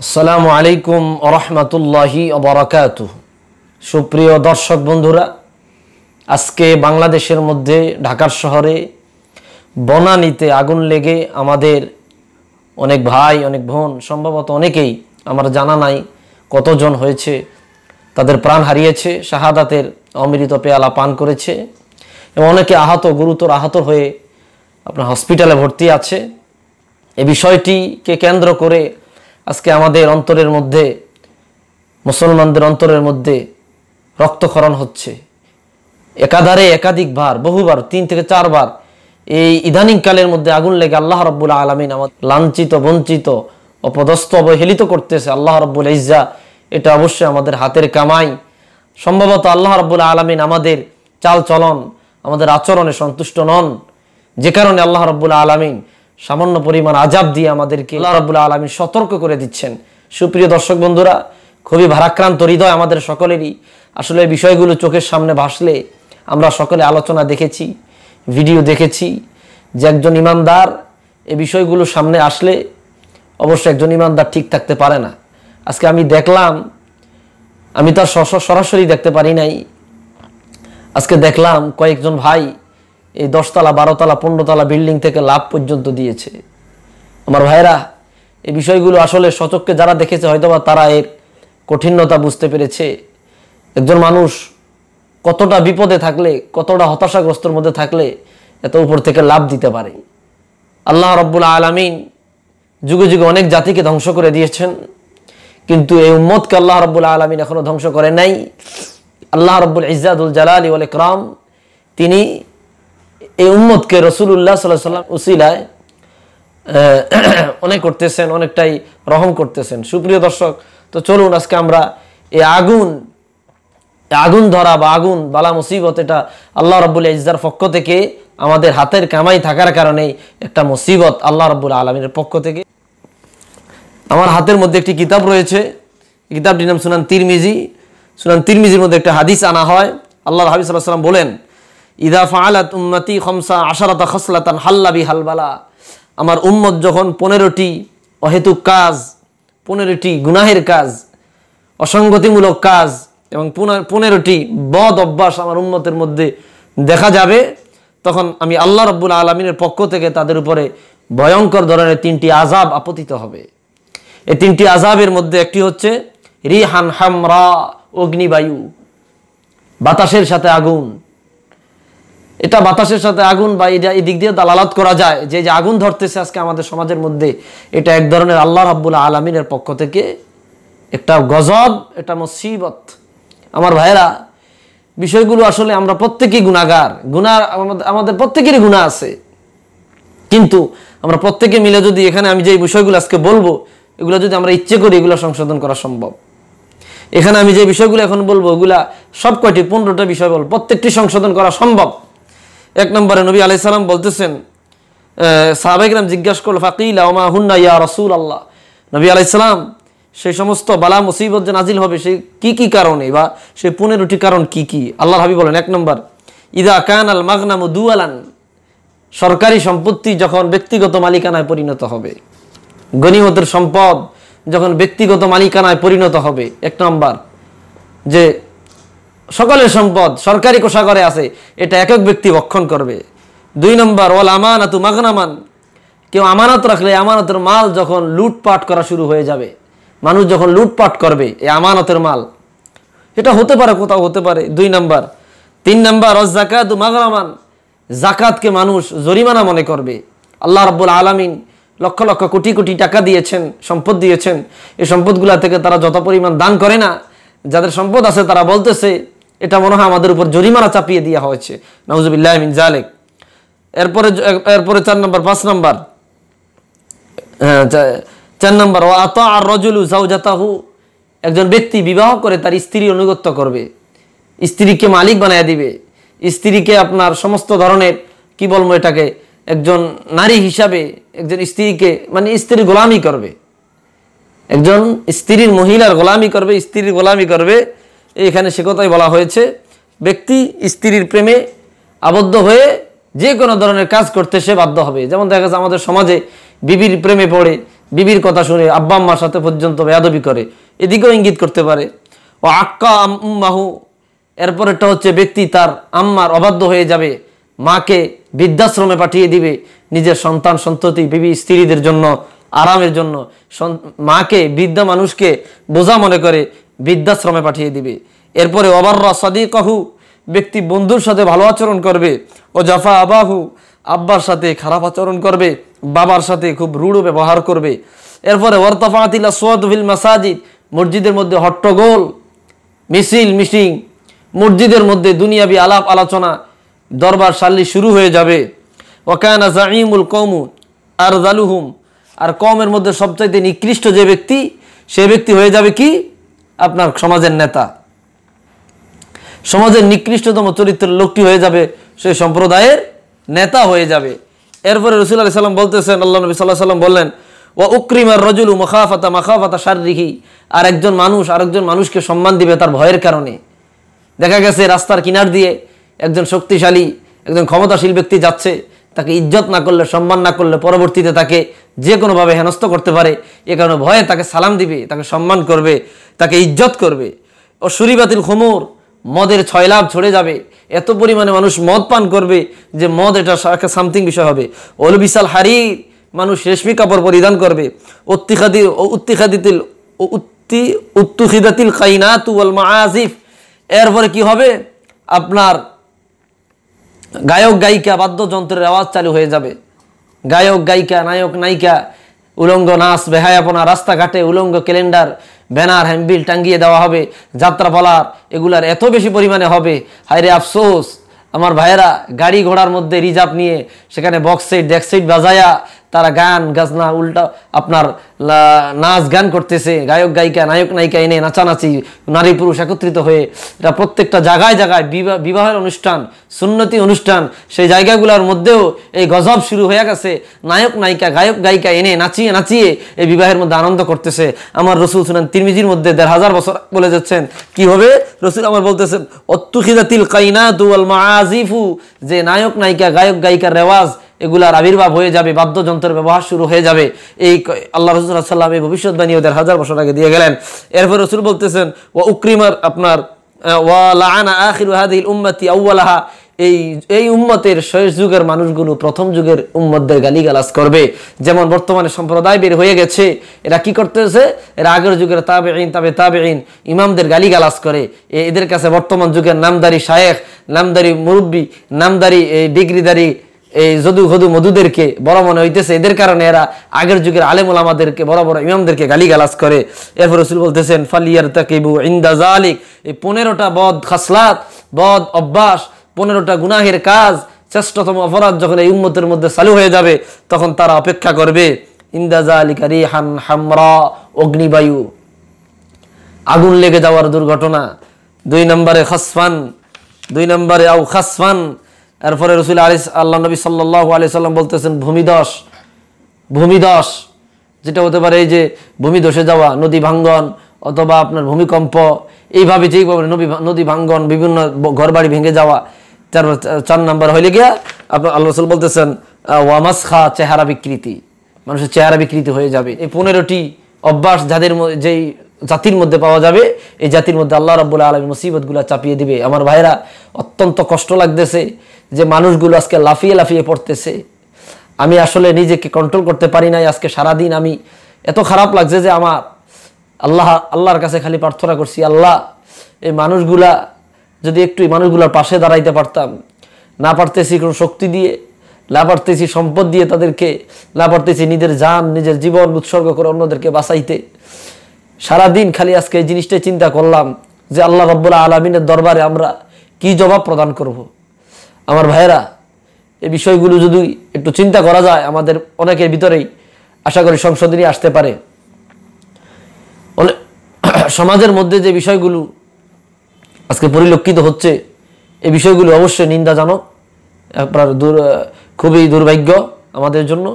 আসসালামু আলাইকুম রহমতুল্লাহি অবরাকাত সুপ্রিয় দর্শক বন্ধুরা আজকে বাংলাদেশের মধ্যে ঢাকার শহরে বনানিতে আগুন লেগে আমাদের অনেক ভাই অনেক বোন সম্ভবত অনেকেই আমার জানা নাই কতজন হয়েছে তাদের প্রাণ হারিয়েছে শাহাদাতের অমৃত পেয়ালা পান করেছে এবং অনেকে আহত গুরুতর আহত হয়ে আপনার হসপিটালে ভর্তি আছে এ বিষয়টিকে কেন্দ্র করে আজকে আমাদের অন্তরের মধ্যে মুসলমানদের অন্তরের মধ্যে রক্তক্ষরণ হচ্ছে একাধারে একাধিকবার বহুবার তিন থেকে চারবার এই ইদানিংকালের মধ্যে আগুন লেগে আল্লাহ রব্বুল আলমিন আমার লাঞ্ছিত বঞ্চিত অপদস্থ অবহেলিত করতেছে আল্লাহ রব্বুল ইজ্জা এটা অবশ্যই আমাদের হাতের কামাই সম্ভবত আল্লাহ রব্বুল আলমিন আমাদের চাল চলন আমাদের আচরণে সন্তুষ্ট নন যে কারণে আল্লাহ রব্বুল আলমিন সামান্য পরিমাণ আজাব দিয়ে আমাদেরকে আল্লাহ রাবুল্লাহ আলমী সতর্ক করে দিচ্ছেন সুপ্রিয় দর্শক বন্ধুরা খুবই ভারাক্রান্ত হৃদয় আমাদের সকলেরই আসলে বিষয়গুলো চোখের সামনে ভাসলে আমরা সকলে আলোচনা দেখেছি ভিডিও দেখেছি যে একজন ইমানদার এ বিষয়গুলো সামনে আসলে অবশ্য একজন ইমানদার ঠিক থাকতে পারে না আজকে আমি দেখলাম আমি তার সরাসরি দেখতে পারি নাই আজকে দেখলাম কয়েকজন ভাই এই দশতলা বারোতলা পনেরোতলা বিল্ডিং থেকে লাভ পর্যন্ত দিয়েছে আমার ভাইরা এই বিষয়গুলো আসলে সচককে যারা দেখেছে হয়তোবা তারা এর কঠিনতা বুঝতে পেরেছে একজন মানুষ কতটা বিপদে থাকলে কতটা হতাশাগ্রস্তর মধ্যে থাকলে এত উপর থেকে লাভ দিতে পারে আল্লাহ রব্বুল আলমিন যুগে যুগে অনেক জাতিকে ধ্বংস করে দিয়েছেন কিন্তু এই উম্মতকে আল্লাহ রব্বুল আলমিন এখনও ধ্বংস করে নাই আল্লাহ রব্বুল ইজাদুল জালাল ওয়াল ক্রাম তিনি এই উম্মতকে রসুল্লাহ সাল্লাহ সাল্লাম উসিলায় অনেক করতেছেন অনেকটাই রহম করতেছেন সুপ্রিয় দর্শক তো চলুন আজকে আমরা এই আগুন আগুন ধরা বা আগুন বালা মুসিবত এটা আল্লাহ রব্বুল ইজার পক্ষ থেকে আমাদের হাতের কামাই থাকার কারণে একটা মুসিবত আল্লাহ রব্বুল আলমীর পক্ষ থেকে আমার হাতের মধ্যে একটি কিতাব রয়েছে কিতাবটির নাম সুনান তিরমিজি সুনান তিরমিজির মধ্যে একটা হাদিস আনা হয় আল্লাহ হাবিজ সাল্লাহ সাল্লাম বলেন ইদা ফালাত উম্মতি খমসা আশারাতা খসলাতান হাল্লাবি হালবালা আমার উম্মত যখন পনেরোটি অহেতুক কাজ পনেরোটি গুনাহের কাজ অসঙ্গতিমূলক কাজ এবং পনেরোটি বদ অভ্যাস আমার উন্মতের মধ্যে দেখা যাবে তখন আমি আল্লাহ রব্বুল আলমিনের পক্ষ থেকে তাদের উপরে ভয়ঙ্কর ধরনের তিনটি আজাব আপতিত হবে এই তিনটি আজাবের মধ্যে একটি হচ্ছে রিহান হামরা অগ্নিবায়ু বাতাসের সাথে আগুন এটা বাতাসের সাথে আগুন বা এটা এই দিক দিয়ে দালালাত করা যায় যে যে আগুন ধরতেছে আজকে আমাদের সমাজের মধ্যে এটা এক ধরনের আল্লাহ রাব্বুল আলমিনের পক্ষ থেকে একটা গজব এটা মুসিবত আমার ভাইয়েরা বিষয়গুলো আসলে আমরা প্রত্যেকেই গুণাগার গুণার আমাদের প্রত্যেকেরই গুণা আছে কিন্তু আমরা প্রত্যেকে মিলে যদি এখানে আমি যে বিষয়গুলো আজকে বলবো এগুলো যদি আমরা ইচ্ছে করি এগুলো সংশোধন করা সম্ভব এখানে আমি যে বিষয়গুলো এখন বলবো ওগুলা সব কয়টি পনেরোটা বিষয় বল প্রত্যেকটি সংশোধন করা সম্ভব এক নম্বরে নবী আলাইসাল্লাম বলতেছেন সাহাবেকরাম জিজ্ঞাস করল ফাকিলা ওমা হুন্না ইয়া রসুল আল্লাহ নবী আলাইসাল্লাম সেই সমস্ত বালা মুসিবত যে নাজিল হবে সে কি কি কারণে বা সে পনেরোটি কারণ কি কি আল্লাহ হাবি বলেন এক নম্বর ইদা কান আল দু দুয়ালান সরকারি সম্পত্তি যখন ব্যক্তিগত মালিকানায় পরিণত হবে গণিমতের সম্পদ যখন ব্যক্তিগত মালিকানায় পরিণত হবে এক নম্বর যে সকলের সম্পদ সরকারি কোষাগরে আছে এটা একক ব্যক্তি ভক্ষণ করবে দুই নম্বর ওয়াল আমানাতু মাগনামান কেউ আমানত রাখলে আমানতের মাল যখন লুটপাট করা শুরু হয়ে যাবে মানুষ যখন লুটপাট করবে এই আমানতের মাল এটা হতে পারে কোথাও হতে পারে দুই নম্বর তিন নম্বর অজাকাত মাগরামান জাকাতকে মানুষ জরিমানা মনে করবে আল্লাহ রব্বুল আলমিন লক্ষ লক্ষ কোটি কোটি টাকা দিয়েছেন সম্পদ দিয়েছেন এই সম্পদগুলা থেকে তারা যত পরিমাণ দান করে না যাদের সম্পদ আছে তারা বলতেছে এটা মনে হয় আমাদের উপর জরিমানা চাপিয়ে দেওয়া হয়েছে নওজুবিল্লাহ মিন জালেক এরপরে এরপরে চার নম্বর পাঁচ নম্বর চার নম্বর ও আত আর রজুলু জাউজাতাহু একজন ব্যক্তি বিবাহ করে তার স্ত্রী অনুগত্য করবে স্ত্রীকে মালিক বানায় দিবে স্ত্রীকে আপনার সমস্ত ধরনের কি বলবো এটাকে একজন নারী হিসাবে একজন স্ত্রীকে মানে স্ত্রীর গোলামি করবে একজন স্ত্রীর মহিলার গোলামি করবে স্ত্রীর গোলামি করবে এখানে সে কথাই বলা হয়েছে ব্যক্তি স্ত্রীর প্রেমে আবদ্ধ হয়ে যে কোনো ধরনের কাজ করতে সে বাধ্য হবে যেমন দেখা যাচ্ছে আমাদের সমাজে বিবির প্রেমে পড়ে বিবির কথা শুনে আব্বা আম্মার সাথে পর্যন্ত বেয়াদবি করে এদিকেও ইঙ্গিত করতে পারে ও আক্কা আম্মাহু এরপরেরটা হচ্ছে ব্যক্তি তার আম্মার অবাধ্য হয়ে যাবে মাকে বৃদ্ধাশ্রমে পাঠিয়ে দিবে নিজের সন্তান সন্ততি বিবি স্ত্রীদের জন্য আরামের জন্য মাকে বৃদ্ধা মানুষকে বোঝা মনে করে বৃদ্ধাশ্রমে পাঠিয়ে দিবে এরপরে অবাররা কাহু ব্যক্তি বন্ধুর সাথে ভালো আচরণ করবে ও জাফা আবাহু আব্বার সাথে খারাপ আচরণ করবে বাবার সাথে খুব রূঢ় ব্যবহার করবে এরপরে ওয়ার্তাফাতিলা সোয়াদুল মাসাজিদ মসজিদের মধ্যে হট্টগোল মিছিল মিশিং মসজিদের মধ্যে দুনিয়াবি আলাপ আলোচনা দরবার সাল্লি শুরু হয়ে যাবে ওকানা জাঈমুল কৌমু আর জালুহুম আর কমের মধ্যে সবচাইতে নিকৃষ্ট যে ব্যক্তি সে ব্যক্তি হয়ে যাবে কি আপনার সমাজের নেতা সমাজের নিকৃষ্টতম চরিত্রের লোকটি হয়ে যাবে সেই সম্প্রদায়ের নেতা হয়ে যাবে এরপরে রসুল আলি সাল্লাম বলতেছেন আল্লাহ নবী সাল্লাহ সাল্লাম বললেন ও উক্রিমার রজুলু মখাফাতা মাখাফাতা শারীরিকই আর একজন মানুষ আরেকজন মানুষকে সম্মান দিবে তার ভয়ের কারণে দেখা গেছে রাস্তার কিনার দিয়ে একজন শক্তিশালী একজন ক্ষমতাশীল ব্যক্তি যাচ্ছে তাকে ইজ্জত না করলে সম্মান না করলে পরবর্তীতে তাকে যে কোনোভাবে হেনস্থ করতে পারে এ কারণে ভয়ে তাকে সালাম দিবে তাকে সম্মান করবে তাকে ইজ্জত করবে ও সুরিবাতিল খমুর মদের ছয় লাভ ছড়ে যাবে এত পরিমাণে মানুষ মদ পান করবে যে মদ এটা একটা সামথিং বিষয় হবে বিশাল হারি মানুষ রেশমি কাপড় পরিধান করবে উত্তিখাদি উত্তিখাদিতিল উত্তি উত্তুখিদাতিল কাইনাত ওয়াল মাআজিফ এরপরে কি হবে আপনার গায়ক গায়িকা বাদ্যযন্ত্রের আওয়াজ চালু হয়ে যাবে গায়ক গায়িকা নায়ক নায়িকা উলঙ্গ নাচ বেহায়াপনা রাস্তাঘাটে উলঙ্গ ক্যালেন্ডার ব্যানার হ্যাম্বিল টাঙ্গিয়ে দেওয়া হবে যাত্রাপালার এগুলার এত বেশি পরিমাণে হবে হায়রে আফসোস আমার ভাইয়েরা গাড়ি ঘোড়ার মধ্যে রিজার্ভ নিয়ে সেখানে বক্স সিট ডেক সিট বাজায়া তারা গান গাজনা উল্টা আপনার নাচ গান করতেছে গায়ক গায়িকা নায়ক নায়িকা এনে নাচানাচি নারী পুরুষ একত্রিত হয়ে এটা প্রত্যেকটা জায়গায় জায়গায় বিবাহের অনুষ্ঠান সুন্নতি অনুষ্ঠান সেই জায়গাগুলোর মধ্যেও এই গজব শুরু হয়ে গেছে নায়ক নায়িকা গায়ক গায়িকা এনে নাচিয়ে নাচিয়ে এই বিবাহের মধ্যে আনন্দ করতেছে আমার রসুল শুনেন তিরমিজির মধ্যে দেড় হাজার বছর বলে যাচ্ছেন কি হবে রসুল আমার বলতেছেন অত্যুখিদাতিল কাইনা দুয়াল মা আজিফু যে নায়ক নায়িকা গায়ক গায়িকার রেওয়াজ এগুলার আবির্ভাব হয়ে যাবে বাদ্যযন্ত্রের ব্যবহার শুরু হয়ে যাবে এই আল্লাহ রসুল্লাহ সাল্লাম এই ভবিষ্যৎবাণী ওদের হাজার বছর আগে দিয়ে গেলেন এরপর রসুল বলতেছেন ও উক্রিমার আপনার ওয়া এই এই উম্মতের শেষ যুগের মানুষগুলো প্রথম যুগের উম্মতদের গালিগালাস করবে যেমন বর্তমানে সম্প্রদায় বের হয়ে গেছে এরা কি করতেছে এরা আগের যুগের তাবে ইন তাবে তাবে ইন ইমামদের গালিগালাস করে এদের কাছে বর্তমান যুগের নামদারি শায়েখ নামদারি মুরব্বী নামদারি ডিগ্রিদারি এই যদু হদু মধুদেরকে বড় মনে হইতেছে এদের কারণে এরা আগের যুগের আলেম ওলামাদেরকে বড় বড় ইমামদেরকে গালিগালাজ করে এরপর রসুল বলতেছেন ফালিয়ার তাকিবু ইন্দাজ আলিক এই পনেরোটা বদ খাসলাত বদ অভ্যাস পনেরোটা গুনাহের কাজ শ্রেষ্ঠতম অপরাধ যখন এই উম্মতের মধ্যে চালু হয়ে যাবে তখন তারা অপেক্ষা করবে ইন্দাজা আলিকা হান হামরা অগ্নিবায়ু আগুন লেগে যাওয়ার দুর্ঘটনা দুই নম্বরে খাসফান দুই নম্বরে আউ খাসফান এরপরে রসুল আলি আল্লাহ নবী সাল্লাহ আলি সাল্লাম বলতেছেন ভূমিদশ ভূমিদস যেটা হতে পারে এই যে ভূমিদসে যাওয়া নদী ভাঙ্গন অথবা আপনার ভূমিকম্প এইভাবে যেইভাবে নদী নদী ভাঙ্গন বিভিন্ন ঘরবাড়ি ভেঙে যাওয়া তারপর চার নাম্বার হইলে গিয়া আপনার আল্লাহ রসুল বলতেছেন ওয়ামাস খা চেহারা বিকৃতি মানুষের চেহারা বিকৃতি হয়ে যাবে এই পনেরোটি অভ্যাস যাদের যেই জাতির মধ্যে পাওয়া যাবে এই জাতির মধ্যে আল্লাহ রব্বুল্লা আলমী মুসিবতগুলো চাপিয়ে দিবে আমার ভাইরা অত্যন্ত কষ্ট লাগতেছে যে মানুষগুলো আজকে লাফিয়ে লাফিয়ে পড়তেছে আমি আসলে নিজেকে কন্ট্রোল করতে পারি নাই আজকে সারাদিন আমি এত খারাপ লাগছে যে আমার আল্লাহ আল্লাহর কাছে খালি প্রার্থনা করছি আল্লাহ এই মানুষগুলা যদি একটু এই মানুষগুলোর পাশে দাঁড়াইতে পারতাম না পারতেছি কোনো শক্তি দিয়ে না পারতেছি সম্পদ দিয়ে তাদেরকে না পারতেছি নিজের যান নিজের জীবন উৎসর্গ করে অন্যদেরকে বাঁচাইতে সারাদিন খালি আজকে এই জিনিসটাই চিন্তা করলাম যে আল্লাহ রব্বুল্লাহ আলমিনের দরবারে আমরা কি জবাব প্রদান করবো আমার ভাইয়েরা এই বিষয়গুলো যদি একটু চিন্তা করা যায় আমাদের অনেকের ভিতরেই আশা করি সংশোধনী আসতে পারে সমাজের মধ্যে যে বিষয়গুলো আজকে পরিলক্ষিত হচ্ছে এই বিষয়গুলো অবশ্যই নিন্দাজনক আপনার দূর খুবই দুর্ভাগ্য আমাদের জন্য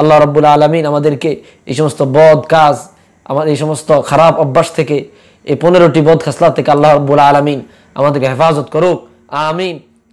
আল্লাহ রব্বুল আলমিন আমাদেরকে এই সমস্ত বদ কাজ আমার এই সমস্ত খারাপ অভ্যাস থেকে এই পনেরোটি বদ খাসলা থেকে আল্লাহ রব্বুল আলমিন আমাদেরকে হেফাজত করুক আমিন